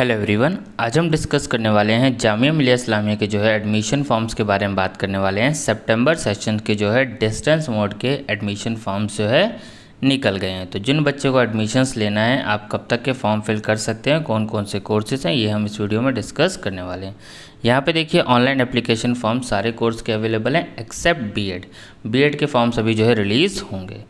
Hello everyone आज हम discuss करने वाले हैं जामिया मिलिया इस्लामिया के जो है एडमिशन फॉर्म्स के बारे में बात करने वाले हैं सितंबर सेशन के जो है डिस्टेंस मोड के एडमिशन फॉर्म्स जो है निकल गए हैं तो जिन बच्चों को एडमिशन्स लेना है आप कब तक के फॉर्म फिल कर सकते हैं कौन कौन से कोर्सेज हैं ये हम इस वीडियो में डिस्कस करने वाले हैं यहाँ पे देखिए ऑनलाइन एप्लीकेशन फॉर्म सारे कोर्स के अवेलेबल हैं एक्सेप्ट बीएड बीएड के फॉर्म्स अभी जो है रिलीज़ होंगे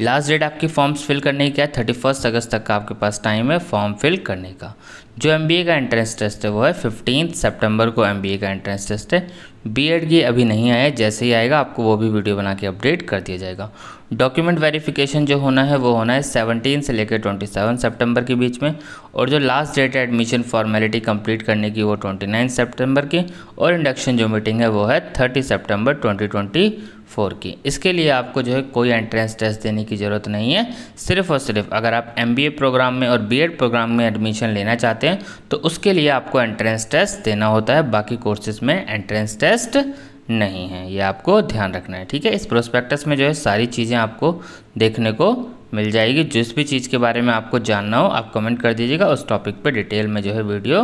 लास्ट डेट आपकी फॉर्म्स फिल करने की है थर्टी फर्स्ट अगस्त तक का आपके पास टाइम है फॉर्म फिल करने का जो एम का एंट्रेंस टेस्ट है वो है फिफ्टीन सेप्टेम्बर को एम का एंट्रेंस टेस्ट है बीएड ये अभी नहीं आया जैसे ही आएगा आपको वो भी वीडियो बना के अपडेट कर दिया जाएगा डॉक्यूमेंट वेरिफिकेशन जो होना है वो होना है 17 से लेकर 27 सितंबर के बीच में और जो लास्ट डेट है एडमिशन फॉर्मेलिटी कंप्लीट करने की वो 29 सितंबर की और इंडक्शन जो मीटिंग है वो है 30 सितंबर 2024 की इसके लिए आपको जो है कोई एंट्रेंस टेस्ट देने की ज़रूरत नहीं है सिर्फ और सिर्फ अगर आप एम प्रोग्राम में और बी प्रोग्राम में एडमिशन लेना चाहते हैं तो उसके लिए आपको एंट्रेंस टेस्ट देना होता है बाकी कोर्सेज में एंट्रेंस टेस्ट इंटरेस्ट नहीं है ये आपको ध्यान रखना है ठीक है इस प्रोस्पेक्टस में जो है सारी चीज़ें आपको देखने को मिल जाएगी जिस भी चीज़ के बारे में आपको जानना हो आप कमेंट कर दीजिएगा उस टॉपिक पे डिटेल में जो है वीडियो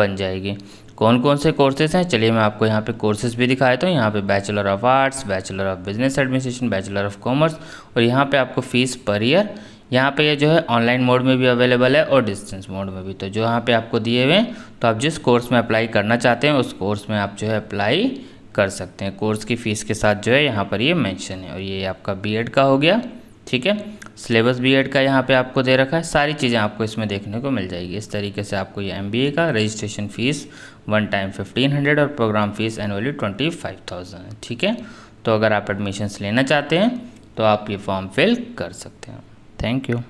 बन जाएगी कौन कौन से कोर्सेज हैं चलिए मैं आपको यहाँ पे कोर्सेज भी दिखा देता हूँ यहाँ पे bachelor of arts bachelor of business administration bachelor of commerce और यहाँ पे आपको फीस पर ईयर यहाँ पे ये जो है ऑनलाइन मोड में भी अवेलेबल है और डिस्टेंस मोड में भी तो जो यहाँ पे आपको दिए हुए तो आप जिस कोर्स में अप्लाई करना चाहते हैं उस कोर्स में आप जो है अप्लाई कर सकते हैं कोर्स की फ़ीस के साथ जो है यहाँ पर ये मेंशन है और ये आपका बी का हो गया ठीक है सिलेबस बी का यहाँ पर आपको दे रखा है सारी चीज़ें आपको इसमें देखने को मिल जाएगी इस तरीके से आपको ये एम का registration fees one time fifteen hundred और programme fees annually twenty five thousand ठीक है तो अगर आप एडमिशन्स लेना चाहते हैं तो आप ये फॉर्म फिल कर सकते हैं Thank you.